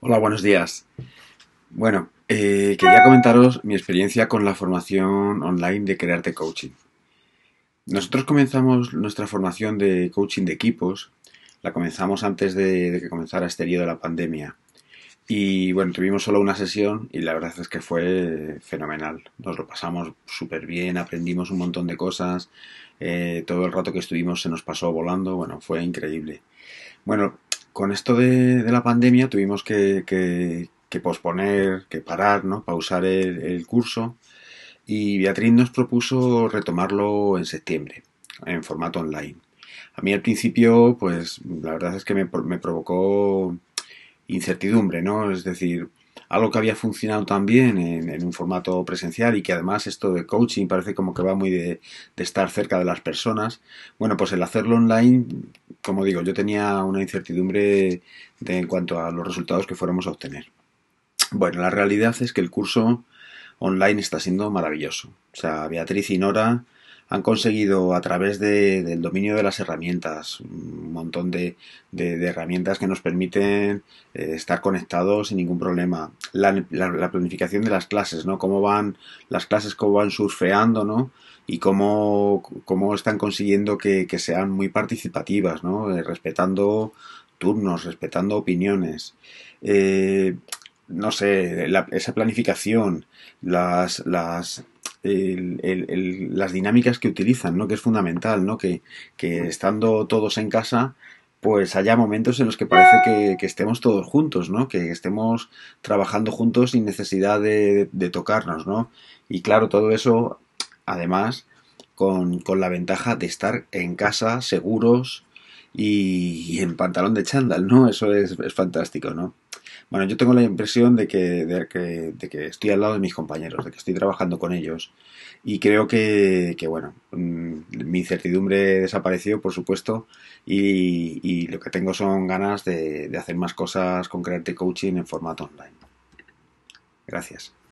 Hola, buenos días. Bueno, eh, quería comentaros mi experiencia con la formación online de Crearte Coaching. Nosotros comenzamos nuestra formación de coaching de equipos, la comenzamos antes de, que comenzara este lío de la pandemia. Y bueno, tuvimos solo una sesión y la verdad es que fue fenomenal. Nos lo pasamos súper bien, aprendimos un montón de cosas, eh, todo el rato que estuvimos se nos pasó volando, bueno, fue increíble. Bueno, con esto de, la pandemia tuvimos que, posponer, que parar, ¿no? Pausar el, curso y Beatriz nos propuso retomarlo en septiembre, en formato online. A mí al principio, pues la verdad es que me, me provocó incertidumbre, ¿no? Es decir, algo que había funcionado también en, en, un formato presencial y que además esto de coaching parece como que va muy de, estar cerca de las personas. Bueno, pues el hacerlo online, como digo, yo tenía una incertidumbre de, en cuanto a los resultados que fuéramos a obtener. Bueno, la realidad es que el curso online está siendo maravilloso. O sea, Beatriz y Nora han conseguido a través del dominio de las herramientas, un montón de, herramientas que nos permiten eh, estar conectados sin ningún problema. La, planificación de las clases, ¿no? Cómo van las clases, cómo van surfeando, ¿no? Y cómo, cómo están consiguiendo que, sean muy participativas, ¿no? Eh, respetando turnos, respetando opiniones. Eh, no sé, esa planificación, las, las el, las dinámicas que utilizan, ¿no? Que es fundamental, ¿no? Que, estando todos en casa, pues haya momentos en los que parece que, estemos todos juntos, ¿no? Que estemos trabajando juntos sin necesidad de, tocarnos, ¿no? Y claro, todo eso, además, con, la ventaja de estar en casa, seguros y, y en pantalón de chándal, ¿no? Eso es, es fantástico, ¿no? Bueno, yo tengo la impresión de que, de, que, estoy al lado de mis compañeros, de que estoy trabajando con ellos. Y creo que, bueno, mm, mi incertidumbre desapareció, por supuesto, y, lo que tengo son ganas de, de hacer más cosas con Crearte Coaching en formato online. Gracias.